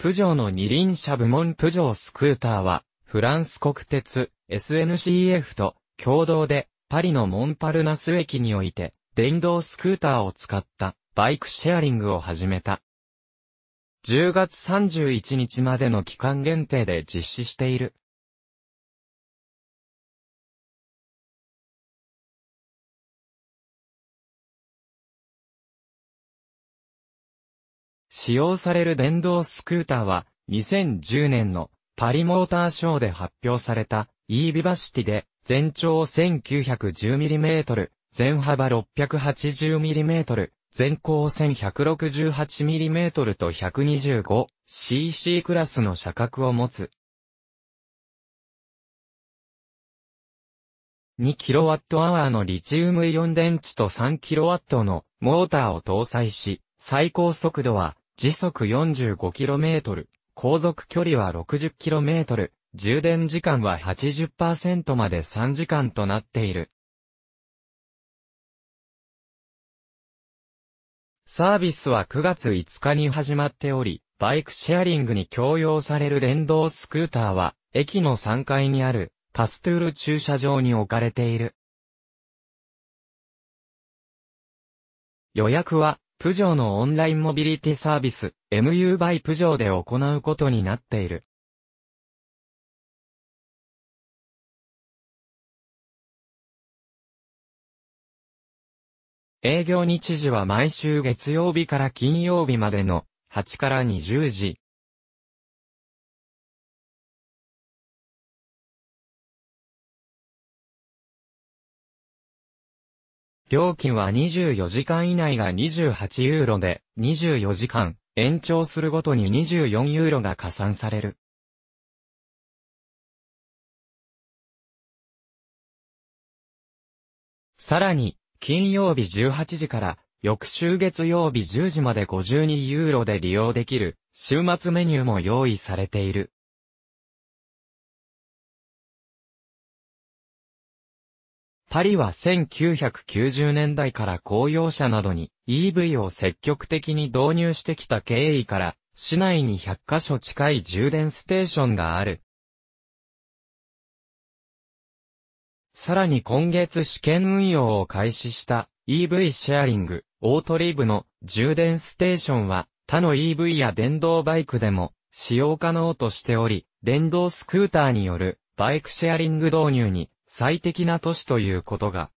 プジョーの二輪車部門プジョースクーターは、フランス国鉄 SNCF と共同でパリのモンパルナス駅において電動スクーターを使ったバイクシェアリングを始めた。10月31日までの期間限定で実施している。使用される電動スクーターは、2010年のパリモーターショーで発表された e ビバシティで、全長 1910mm、全幅 680mm、全高 1168mm と 125cc クラスの車格を持つ。2kWh のリチウムイオン電池と 3kW のモーターを搭載し、最高速度は時速 45km、航続距離は 60km、充電時間は80%まで3時間となっている。サービスは9月5日に始まっており、バイクシェアリングに共用される電動スクーターは、駅の3階にある、パストゥール駐車場に置かれている。予約は、プジョーのオンラインモビリティサービス、MU by プジョーで行うことになっている。営業日時は毎週月曜日から金曜日までの8から20時。料金は24時間以内が28ユーロで、24時間、延長するごとに24ユーロが加算される。さらに、金曜日18時から、翌週月曜日10時まで52ユーロで利用できる、週末メニューも用意されている。パリは1990年代から公用車などに EV を積極的に導入してきた経緯から、市内に100カ所近い充電ステーションがある。さらに今月試験運用を開始した EV シェアリング、オートリブの充電ステーションは他の EV や電動バイクでも使用可能としており、電動スクーターによるバイクシェアリング導入に最適な都市ということが